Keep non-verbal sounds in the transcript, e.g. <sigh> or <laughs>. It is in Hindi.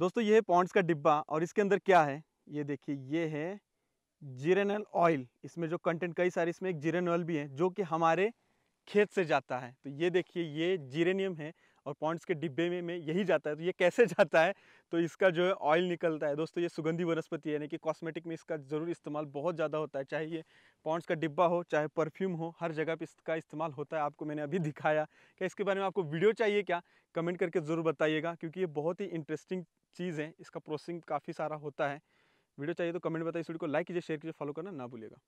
दोस्तों ये है पॉन्ट्स का डिब्बा और इसके अंदर क्या है ये देखिए ये है जीरेनल ऑयल इसमें जो कंटेंट कई सारे इसमें एक जीरेन ऑयल भी है जो कि हमारे खेत से जाता है तो ये देखिए ये जीरेनियम है और पॉन्ड्स के डिब्बे में में यही जाता है तो ये कैसे <laughs> जाता है तो इसका जो है ऑयल निकलता है दोस्तों ये सुगंधी वनस्पति यानी कि कॉस्मेटिक में इसका ज़रूर इस्तेमाल बहुत ज़्यादा होता है चाहे ये पॉन्ड्स का डिब्बा हो चाहे परफ्यूम हो हर जगह पर इसका इस्तेमाल होता है आपको मैंने अभी <laughs> दिखाया क्या इसके बारे में आपको वीडियो चाहिए क्या कमेंट करके ज़रूर बताइएगा क्योंकि ये बहुत ही इंटरेस्टिंग चीज़ है इसका प्रोसेसिंग काफ़ी सारा होता है वीडियो चाहिए तो कमेंट बताइए इस वीडियो को लाइक कीजिए शेयर कीजिए फॉलो करना ना भूलिएगा